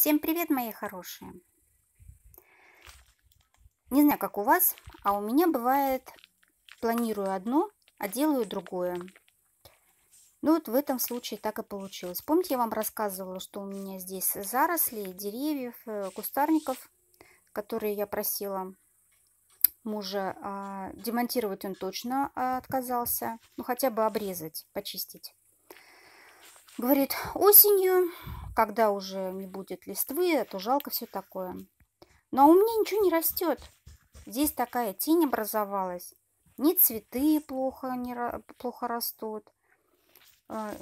Всем привет, мои хорошие! Не знаю, как у вас, а у меня бывает, планирую одно, а делаю другое. Ну вот в этом случае так и получилось. Помните, я вам рассказывала, что у меня здесь заросли, деревьев, э, кустарников, которые я просила мужа а, демонтировать он точно а, отказался, ну хотя бы обрезать, почистить. Говорит, осенью когда уже не будет листвы, то жалко все такое. Но у меня ничего не растет. Здесь такая тень образовалась. Ни цветы плохо, не, плохо растут. А,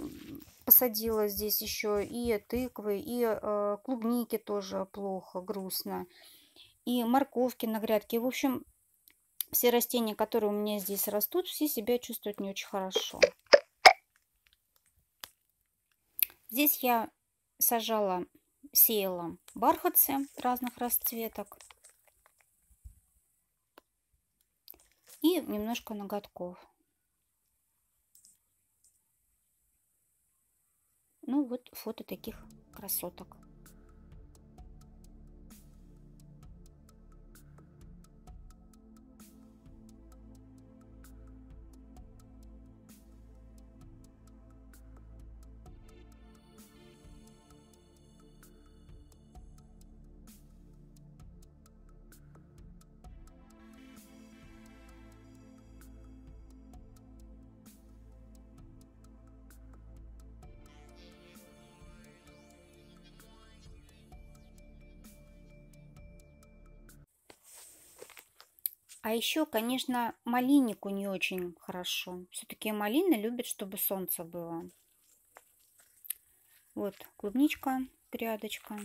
посадила здесь еще и тыквы, и а, клубники тоже плохо, грустно. И морковки на грядке. В общем, все растения, которые у меня здесь растут, все себя чувствуют не очень хорошо. Здесь я сажала, сеяла бархатцы разных расцветок. И немножко ноготков. Ну вот фото таких красоток. А еще, конечно, малиннику не очень хорошо. Все-таки малина любит, чтобы солнце было. Вот клубничка, грядочка.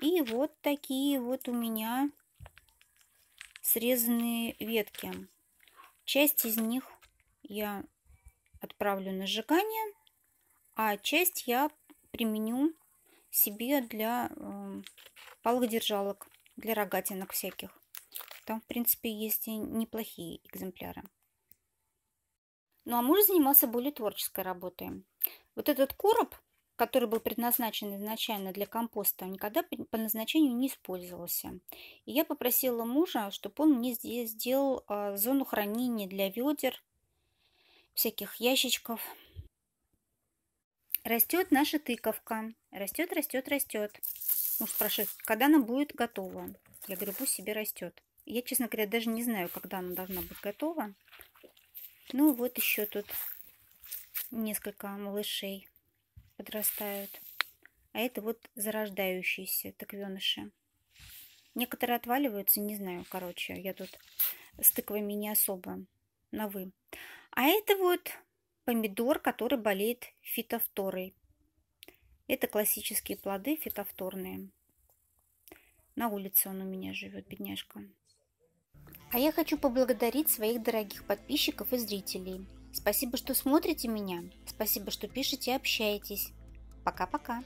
И вот такие вот у меня срезанные ветки. Часть из них я отправлю на сжигание, а часть я применю себе для э, палок-держалок, для рогатинок всяких. Там, в принципе, есть и неплохие экземпляры. Ну а муж занимался более творческой работой. Вот этот короб, который был предназначен изначально для компоста, никогда по назначению не использовался. И я попросила мужа, чтобы он мне здесь сделал а, зону хранения для ведер, всяких ящичков. Растет наша тыковка. Растет, растет, растет. Муж спрашивает, когда она будет готова? Я говорю, пусть себе растет. Я, честно говоря, даже не знаю, когда она должна быть готова. Ну, вот еще тут несколько малышей подрастают. А это вот зарождающиеся тыквеныши. Некоторые отваливаются, не знаю, короче, я тут с тыквами не особо на «вы». А это вот помидор, который болеет фитофторой. Это классические плоды фитофторные. На улице он у меня живет, бедняжка. А я хочу поблагодарить своих дорогих подписчиков и зрителей. Спасибо, что смотрите меня. Спасибо, что пишете и общаетесь. Пока-пока.